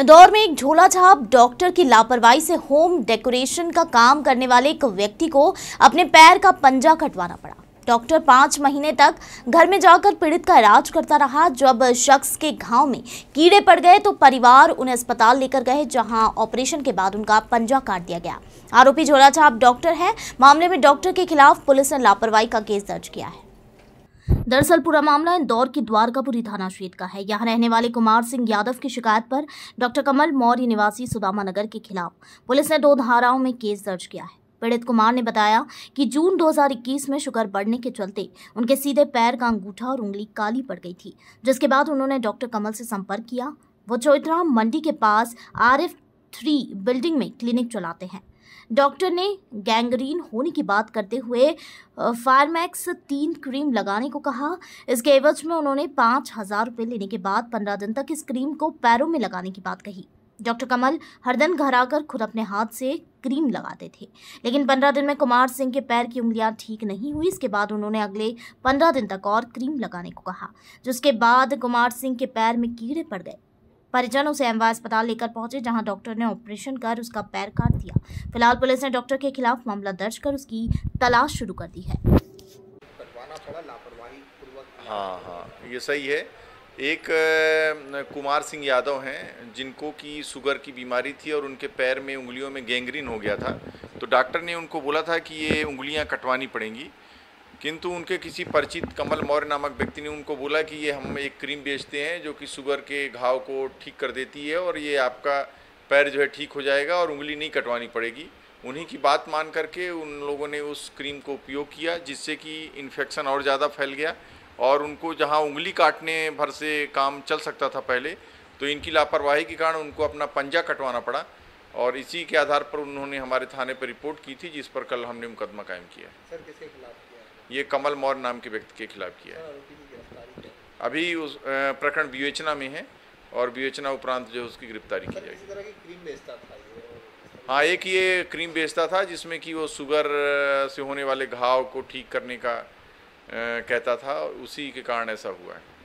इंदौर में एक झोला छाप डॉक्टर की लापरवाही से होम डेकोरेशन का काम करने वाले एक व्यक्ति को अपने पैर का पंजा कटवाना पड़ा डॉक्टर पांच महीने तक घर में जाकर पीड़ित का इलाज करता रहा जब शख्स के घाव में कीड़े पड़ गए तो परिवार उन्हें अस्पताल लेकर गए जहां ऑपरेशन के बाद उनका पंजा काट दिया गया आरोपी झोला छाप डॉक्टर है मामले में डॉक्टर के खिलाफ पुलिस ने लापरवाही का केस दर्ज किया है दरअसल पूरा मामला इंदौर के द्वारकापुरी थाना क्षेत्र का है यहाँ रहने वाले कुमार सिंह यादव की शिकायत पर डॉक्टर कमल मौर्य निवासी सुदामा नगर के खिलाफ पुलिस ने दो धाराओं में केस दर्ज किया है पीड़ित कुमार ने बताया कि जून 2021 में शुगर बढ़ने के चलते उनके सीधे पैर का अंगूठा और उंगली काली पड़ गई थी जिसके बाद उन्होंने डॉक्टर कमल से संपर्क किया वो चौथराम मंडी के पास आर एफ थ्री बिल्डिंग में क्लिनिक चलाते हैं डॉक्टर ने गैंग्रीन होने की बात करते हुए फार्मैक्स तीन क्रीम लगाने को कहा इसके एवज में उन्होंने पाँच हज़ार रुपये लेने के बाद पंद्रह दिन तक इस क्रीम को पैरों में लगाने की बात कही डॉक्टर कमल हर दिन घर आकर खुद अपने हाथ से क्रीम लगाते थे लेकिन पंद्रह दिन में कुमार सिंह के पैर की उंगलियां ठीक नहीं हुई इसके बाद उन्होंने अगले पंद्रह दिन तक और क्रीम लगाने को कहा जिसके बाद कुमार सिंह के पैर में कीड़े पड़ गए परिजन उसे एम अस्पताल लेकर पहुंचे जहां डॉक्टर ने ऑपरेशन कर उसका पैर काट दिया फिलहाल पुलिस ने डॉक्टर के खिलाफ मामला दर्ज कर उसकी तलाश शुरू कर दी है हाँ हाँ ये सही है एक कुमार सिंह यादव हैं जिनको कि शुगर की बीमारी थी और उनके पैर में उंगलियों में गेंग्रीन हो गया था तो डॉक्टर ने उनको बोला था कि ये उंगलियां कटवानी पड़ेंगी किंतु उनके किसी परिचित कमल मौर्य नामक व्यक्ति ने उनको बोला कि ये हम एक क्रीम बेचते हैं जो कि शुगर के घाव को ठीक कर देती है और ये आपका पैर जो है ठीक हो जाएगा और उंगली नहीं कटवानी पड़ेगी उन्हीं की बात मान करके उन लोगों ने उस क्रीम को उपयोग किया जिससे कि इन्फेक्शन और ज़्यादा फैल गया और उनको जहाँ उंगली काटने भर से काम चल सकता था पहले तो इनकी लापरवाही के कारण उनको अपना पंजा कटवाना पड़ा और इसी के आधार पर उन्होंने हमारे थाने पर रिपोर्ट की थी जिस पर कल हमने मुकदमा कायम किया सर किसके खिलाफ ये कमल मौर्य नाम के व्यक्ति के खिलाफ किया है अभी उस प्रकरण विवेचना में है और विवेचना उपरांत जो उसकी गिरफ्तारी की जाएगी हाँ एक ये क्रीम बेचता था जिसमें कि वो शुगर से होने वाले घाव को ठीक करने का कहता था उसी के कारण ऐसा हुआ है